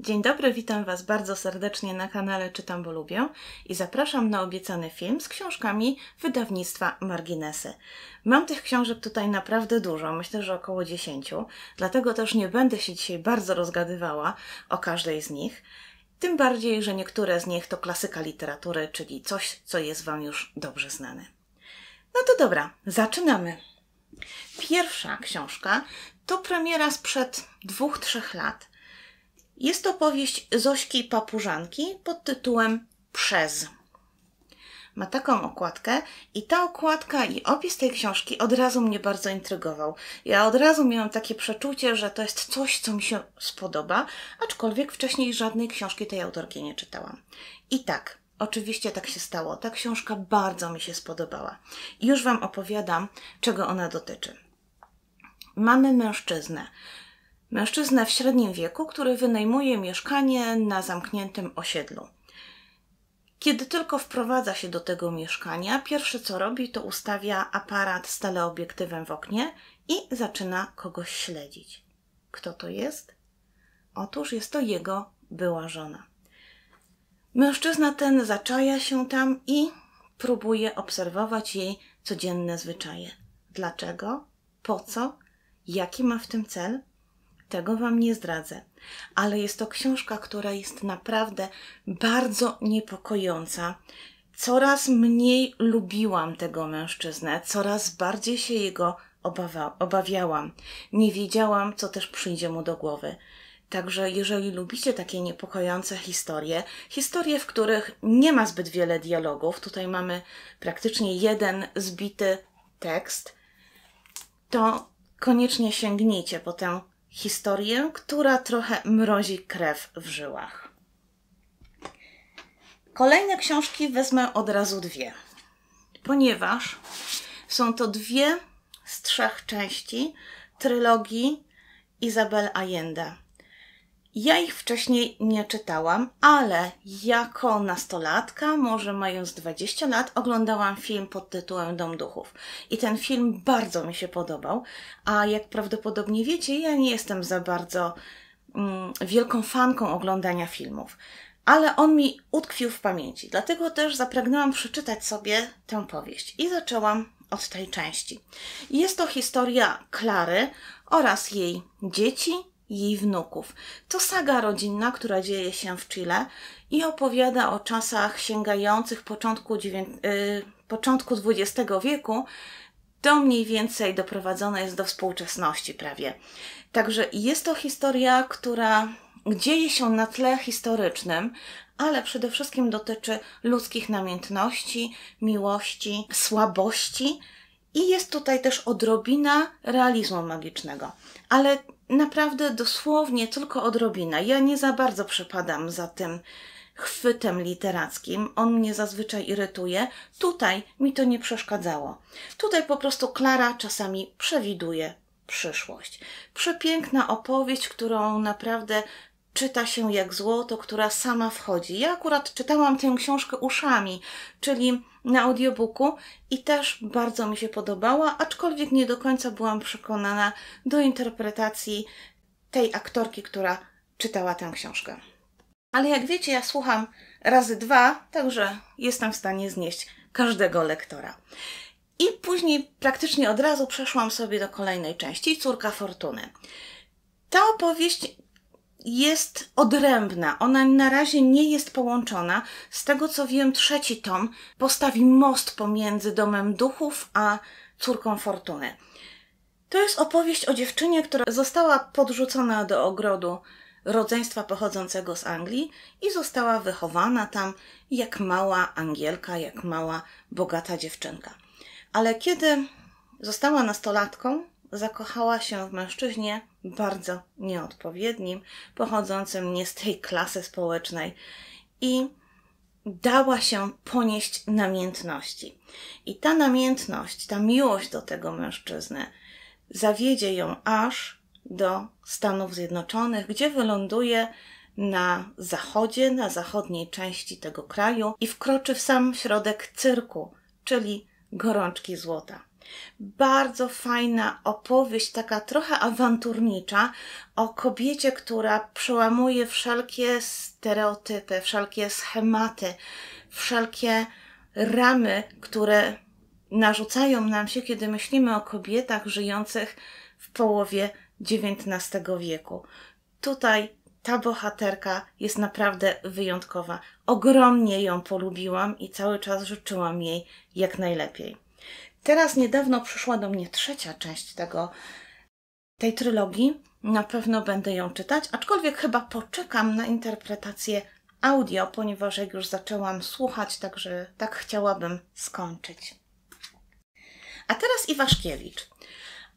Dzień dobry, witam Was bardzo serdecznie na kanale Czytam, bo lubię i zapraszam na obiecany film z książkami wydawnictwa Marginesy. Mam tych książek tutaj naprawdę dużo, myślę, że około 10, dlatego też nie będę się dzisiaj bardzo rozgadywała o każdej z nich. Tym bardziej, że niektóre z nich to klasyka literatury, czyli coś, co jest Wam już dobrze znane. No to dobra, zaczynamy. Pierwsza książka to premiera sprzed dwóch, trzech lat – jest to powieść Zośki Papużanki pod tytułem Przez. Ma taką okładkę i ta okładka i opis tej książki od razu mnie bardzo intrygował. Ja od razu miałam takie przeczucie, że to jest coś, co mi się spodoba, aczkolwiek wcześniej żadnej książki tej autorki nie czytałam. I tak, Oczywiście tak się stało. Ta książka bardzo mi się spodobała. Już Wam opowiadam, czego ona dotyczy. Mamy mężczyznę, Mężczyzna w średnim wieku, który wynajmuje mieszkanie na zamkniętym osiedlu. Kiedy tylko wprowadza się do tego mieszkania, pierwsze co robi, to ustawia aparat z teleobiektywem w oknie i zaczyna kogoś śledzić. Kto to jest? Otóż jest to jego była żona. Mężczyzna ten zaczaja się tam i próbuje obserwować jej codzienne zwyczaje. Dlaczego? Po co? Jaki ma w tym cel? Tego Wam nie zdradzę, ale jest to książka, która jest naprawdę bardzo niepokojąca. Coraz mniej lubiłam tego mężczyznę, coraz bardziej się jego obawa- obawiałam. Nie wiedziałam, co też przyjdzie mu do głowy. Także jeżeli lubicie takie niepokojące historie, historie, w których nie ma zbyt wiele dialogów, tutaj mamy praktycznie jeden zbity tekst, to koniecznie sięgnijcie po tę historię, która trochę mrozi krew w żyłach. Kolejne książki wezmę od razu dwie, ponieważ są to dwie z trzech części trylogii Izabel Allende. Ja ich wcześniej nie czytałam, ale jako nastolatka, może mając 20 lat, oglądałam film pod tytułem Dom Duchów. I ten film bardzo mi się podobał, a jak prawdopodobnie wiecie, ja nie jestem za bardzo mm, wielką fanką oglądania filmów. Ale on mi utkwił w pamięci, dlatego też zapragnęłam przeczytać sobie tę powieść i zaczęłam od tej części. Jest to historia Klary oraz jej dzieci, jej wnuków. To saga rodzinna, która dzieje się w Chile i opowiada o czasach sięgających początku, dziewię- y, początku XX wieku, do mniej więcej doprowadzone jest do współczesności prawie. Także jest to historia, która dzieje się na tle historycznym, ale przede wszystkim dotyczy ludzkich namiętności, miłości, słabości i jest tutaj też odrobina realizmu magicznego. Ale naprawdę dosłownie tylko odrobina. Ja nie za bardzo przepadam za tym chwytem literackim. On mnie zazwyczaj irytuje. Tutaj mi to nie przeszkadzało. Tutaj po prostu Klara czasami przewiduje przyszłość. Przepiękna opowieść, którą naprawdę czyta się jak złoto, która sama wchodzi. Ja akurat czytałam tę książkę uszami, czyli na audiobooku i też bardzo mi się podobała, aczkolwiek nie do końca byłam przekonana do interpretacji tej aktorki, która czytała tę książkę. Ale jak wiecie, ja słucham razy dwa, także jestem w stanie znieść każdego lektora. I później praktycznie od razu przeszłam sobie do kolejnej części Córka Fortuny. Ta opowieść jest odrębna. Ona na razie nie jest połączona. Z tego co wiem, trzeci tom postawi most pomiędzy Domem Duchów a Córką Fortuny. To jest opowieść o dziewczynie, która została podrzucona do ogrodu rodzeństwa pochodzącego z Anglii i została wychowana tam jak mała Angielka, jak mała bogata dziewczynka. Ale kiedy została nastolatką, zakochała się w mężczyźnie bardzo nieodpowiednim, pochodzącym nie z tej klasy społecznej i dała się ponieść namiętności. I ta namiętność, ta miłość do tego mężczyzny zawiedzie ją aż do Stanów Zjednoczonych, gdzie wyląduje na zachodzie, na zachodniej części tego kraju i wkroczy w sam środek cyrku, czyli gorączki złota. Bardzo fajna opowieść, taka trochę awanturnicza, o kobiecie, która przełamuje wszelkie stereotypy, wszelkie schematy, wszelkie ramy, które narzucają nam się, kiedy myślimy o kobietach żyjących w połowie XIX wieku. Tutaj ta bohaterka jest naprawdę wyjątkowa. Ogromnie ją polubiłam i cały czas życzyłam jej jak najlepiej. Teraz niedawno przyszła do mnie trzecia część tego, tej trylogii. Na pewno będę ją czytać, aczkolwiek chyba poczekam na interpretację audio, ponieważ jak już zaczęłam słuchać, także tak chciałabym skończyć. A teraz Iwaszkiewicz.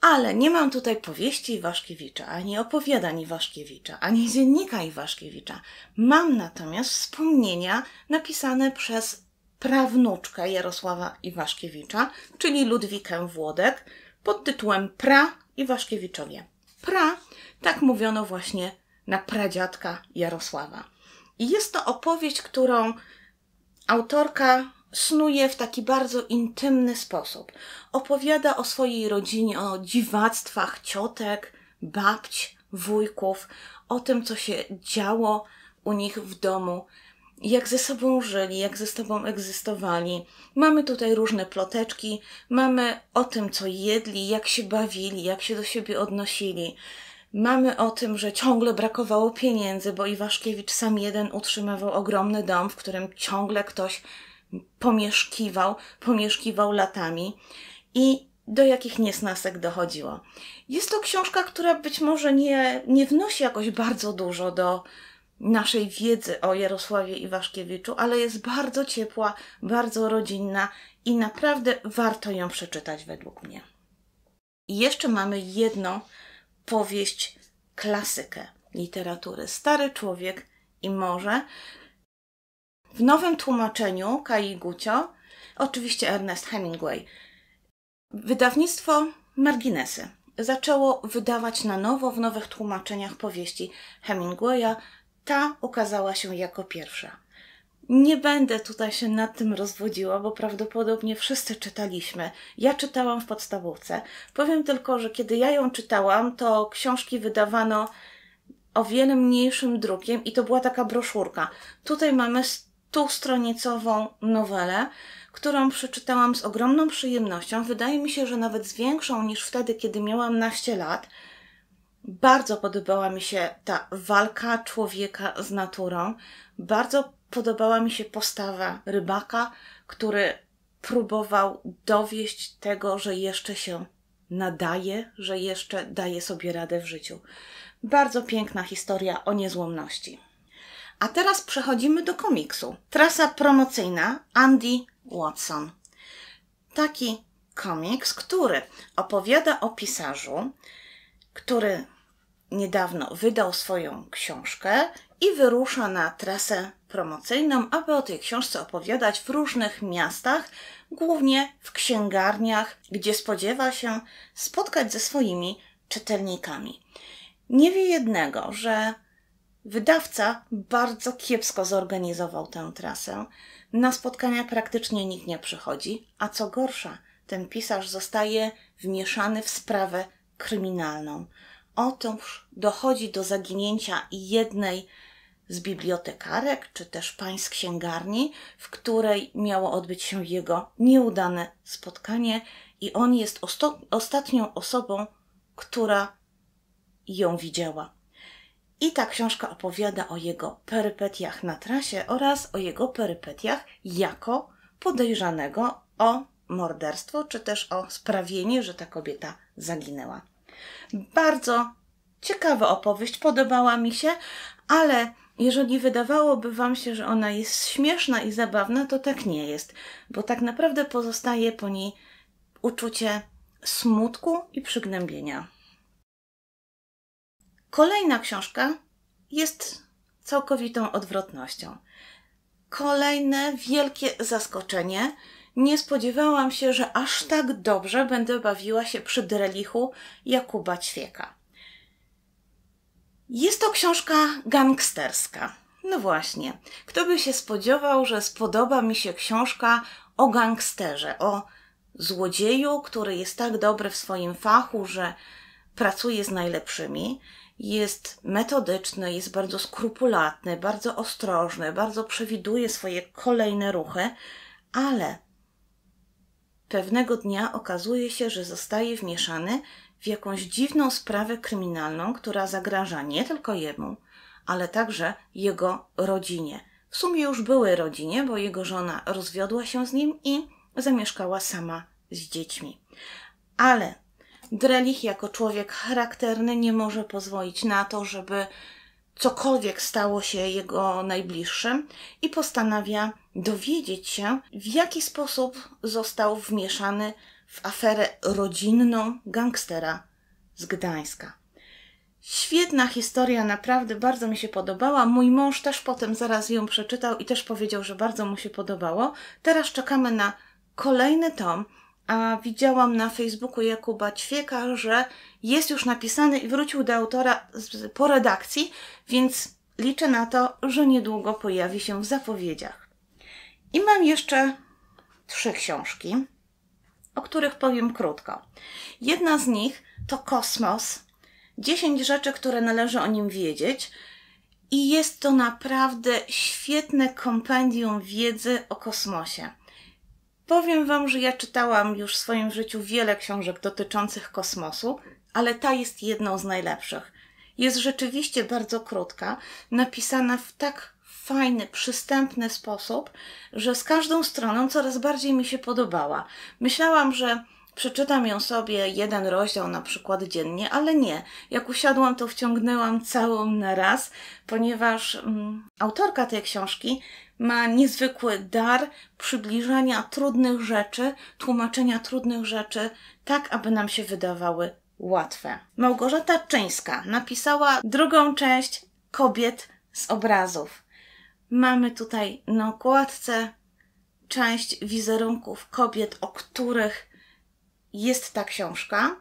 Ale nie mam tutaj powieści Iwaszkiewicza, ani opowiadań Iwaszkiewicza, ani dziennika Iwaszkiewicza. Mam natomiast wspomnienia napisane przez prawnuczkę Jarosława Iwaszkiewicza, czyli Ludwikę Włodek, pod tytułem Pra Iwaszkiewiczowie. Pra, tak mówiono właśnie na pradziadka Jarosława. I jest to opowieść, którą autorka snuje w taki bardzo intymny sposób. Opowiada o swojej rodzinie, o dziwactwach ciotek, babć, wujków, o tym, co się działo u nich w domu jak ze sobą żyli, jak ze sobą egzystowali. Mamy tutaj różne ploteczki, mamy o tym, co jedli, jak się bawili, jak się do siebie odnosili. Mamy o tym, że ciągle brakowało pieniędzy, bo Iwaszkiewicz sam jeden utrzymywał ogromny dom, w którym ciągle ktoś pomieszkiwał, pomieszkiwał latami i do jakich niesnasek dochodziło. Jest to książka, która być może nie, nie wnosi jakoś bardzo dużo do, naszej wiedzy o Jarosławie Iwaszkiewiczu, ale jest bardzo ciepła, bardzo rodzinna i naprawdę warto ją przeczytać według mnie. I jeszcze mamy jedną powieść, klasykę literatury, Stary Człowiek i Morze. W nowym tłumaczeniu Kai Gucio, oczywiście Ernest Hemingway. Wydawnictwo Marginesy zaczęło wydawać na nowo w nowych tłumaczeniach powieści Hemingwaya, ta ukazała się jako pierwsza. Nie będę tutaj się nad tym rozwodziła, bo prawdopodobnie wszyscy czytaliśmy. Ja czytałam w podstawówce. Powiem tylko, że kiedy ja ją czytałam, to książki wydawano o wiele mniejszym drukiem i to była taka broszurka. Tutaj mamy stustronicową nowelę, którą przeczytałam z ogromną przyjemnością. Wydaje mi się, że nawet z większą niż wtedy, kiedy miałam naście lat – bardzo podobała mi się ta walka człowieka z naturą. Bardzo podobała mi się postawa rybaka, który próbował dowieść tego, że jeszcze się nadaje, że jeszcze daje sobie radę w życiu. Bardzo piękna historia o niezłomności. A teraz przechodzimy do komiksu. Trasa promocyjna Andy Watson. Taki komiks, który opowiada o pisarzu, który niedawno wydał swoją książkę i wyrusza na trasę promocyjną, aby o tej książce opowiadać w różnych miastach, głównie w księgarniach, gdzie spodziewa się spotkać ze swoimi czytelnikami. Nie wie jednego, że wydawca bardzo kiepsko zorganizował tę trasę. Na spotkania praktycznie nikt nie przychodzi, a co gorsza, ten pisarz zostaje wmieszany w sprawę kryminalną. Otóż dochodzi do zaginięcia jednej z bibliotekarek, czy też pań z księgarni, w której miało odbyć się jego nieudane spotkanie, i on jest ostatnią osobą, która ją widziała. I ta książka opowiada o jego perypetiach na trasie oraz o jego perypetiach jako podejrzanego o morderstwo, czy też o sprawienie, że ta kobieta zaginęła. Bardzo ciekawa opowieść, podobała mi się, ale jeżeli wydawałoby Wam się, że ona jest śmieszna i zabawna, to tak nie jest, bo tak naprawdę pozostaje po niej uczucie smutku i przygnębienia. Kolejna książka jest całkowitą odwrotnością. Kolejne wielkie zaskoczenie, nie spodziewałam się, że aż tak dobrze będę bawiła się przy drelichu Jakuba Ćwieka. Jest to książka gangsterska. No właśnie, kto by się spodziewał, że spodoba mi się książka o gangsterze, o złodzieju, który jest tak dobry w swoim fachu, że pracuje z najlepszymi, jest metodyczny, jest bardzo skrupulatny, bardzo ostrożny, bardzo przewiduje swoje kolejne ruchy, ale Pewnego dnia okazuje się, że zostaje wmieszany w jakąś dziwną sprawę kryminalną, która zagraża nie tylko jemu, ale także jego rodzinie. W sumie już były rodzinie, bo jego żona rozwiodła się z nim i zamieszkała sama z dziećmi. Ale Drelich jako człowiek charakterny nie może pozwolić na to, żeby cokolwiek stało się jego najbliższym i postanawia dowiedzieć się, w jaki sposób został wmieszany w aferę rodzinną gangstera z Gdańska. Świetna historia, naprawdę bardzo mi się podobała. Mój mąż też potem zaraz ją przeczytał i też powiedział, że bardzo mu się podobało. Teraz czekamy na kolejny tom, a widziałam na Facebooku Jakuba Ćwieka, że jest już napisany i wrócił do autora po redakcji, więc liczę na to, że niedługo pojawi się w zapowiedziach. I mam jeszcze trzy książki, o których powiem krótko. Jedna z nich to Kosmos. 10 rzeczy, które należy o nim wiedzieć. I jest to naprawdę świetne kompendium wiedzy o kosmosie. Powiem Wam, że ja czytałam już w swoim życiu wiele książek dotyczących kosmosu, ale ta jest jedną z najlepszych. Jest rzeczywiście bardzo krótka, napisana w tak fajny, przystępny sposób, że z każdą stroną coraz bardziej mi się podobała. Myślałam, że przeczytam ją sobie jeden rozdział na przykład dziennie, ale nie. Jak usiadłam, to wciągnęłam całą na raz, ponieważ mm, autorka tej książki ma niezwykły dar przybliżania trudnych rzeczy, tłumaczenia trudnych rzeczy, tak aby nam się wydawały łatwe. Małgorzata Czyńska napisała drugą część Kobiet z obrazów. Mamy tutaj na okładce część wizerunków kobiet, o których jest ta książka.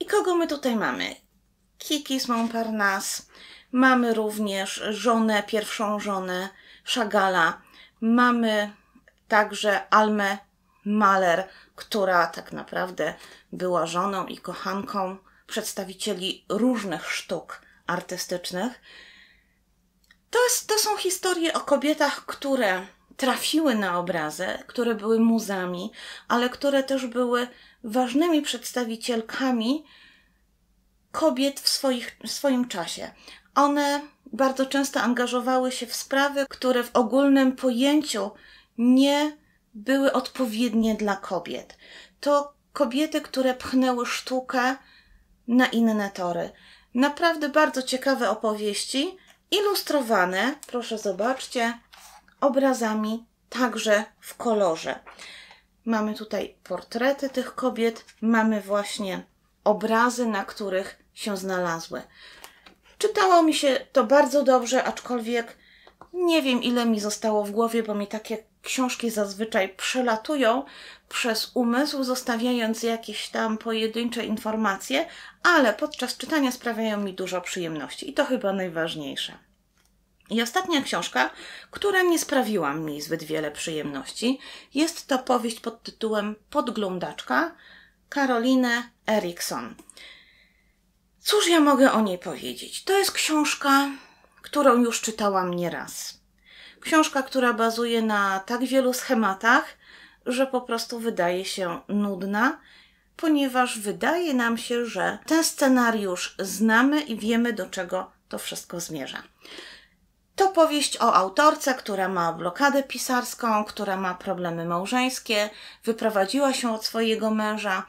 I kogo my tutaj mamy? Kiki z Montparnasse, mamy również żonę, pierwszą żonę Szagala, mamy także Almę Maler, która tak naprawdę była żoną i kochanką przedstawicieli różnych sztuk artystycznych. To, jest, to są historie o kobietach, które trafiły na obrazy, które były muzami, ale które też były ważnymi przedstawicielkami kobiet w, swoich, w swoim czasie. One bardzo często angażowały się w sprawy, które w ogólnym pojęciu nie były odpowiednie dla kobiet. To kobiety, które pchnęły sztukę na inne tory. Naprawdę bardzo ciekawe opowieści ilustrowane, proszę zobaczcie, obrazami także w kolorze. Mamy tutaj portrety tych kobiet, mamy właśnie obrazy, na których się znalazły. Czytało mi się to bardzo dobrze, aczkolwiek nie wiem ile mi zostało w głowie, bo mi takie książki zazwyczaj przelatują przez umysł, zostawiając jakieś tam pojedyncze informacje, ale podczas czytania sprawiają mi dużo przyjemności i to chyba najważniejsze. I ostatnia książka, która nie sprawiła mi zbyt wiele przyjemności, jest to powieść pod tytułem Podglądaczka Karolinę Erikson. Cóż ja mogę o niej powiedzieć? To jest książka, którą już czytałam nieraz. Książka, która bazuje na tak wielu schematach, że po prostu wydaje się nudna, ponieważ wydaje nam się, że ten scenariusz znamy i wiemy, do czego to wszystko zmierza. To powieść o autorce, która ma blokadę pisarską, która ma problemy małżeńskie, wyprowadziła się od swojego męża,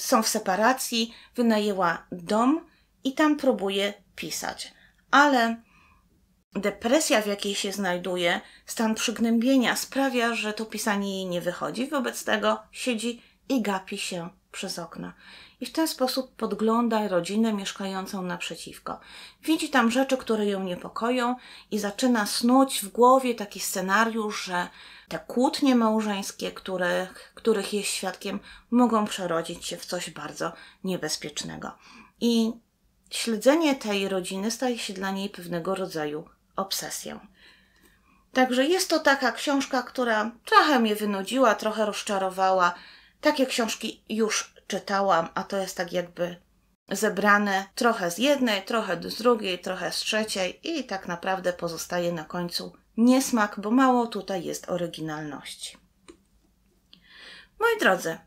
są w separacji, wynajęła dom i tam próbuje pisać. Ale depresja, w jakiej się znajduje, stan przygnębienia sprawia, że to pisanie jej nie wychodzi, wobec tego siedzi i gapi się przez okno I w ten sposób podgląda rodzinę mieszkającą naprzeciwko. Widzi tam rzeczy, które ją niepokoją i zaczyna snuć w głowie taki scenariusz, że te kłótnie małżeńskie, których, których jest świadkiem, mogą przerodzić się w coś bardzo niebezpiecznego. I śledzenie tej rodziny staje się dla niej pewnego rodzaju obsesję. Także jest to taka książka, która trochę mnie wynudziła, trochę rozczarowała. Takie książki już czytałam, a to jest tak jakby zebrane trochę z jednej, trochę z drugiej, trochę z trzeciej i tak naprawdę pozostaje na końcu niesmak, bo mało tutaj jest oryginalności. Moi drodzy,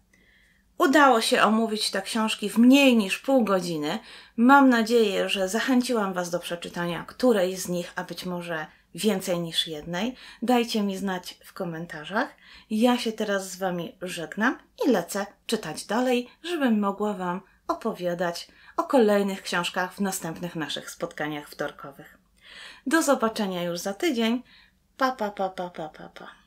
Udało się omówić te książki w mniej niż pół godziny. Mam nadzieję, że zachęciłam Was do przeczytania którejś z nich, a być może więcej niż jednej. Dajcie mi znać w komentarzach. Ja się teraz z Wami żegnam i lecę czytać dalej, żebym mogła Wam opowiadać o kolejnych książkach w następnych naszych spotkaniach wtorkowych. Do zobaczenia już za tydzień. Pa, pa, pa, pa, pa, pa, pa.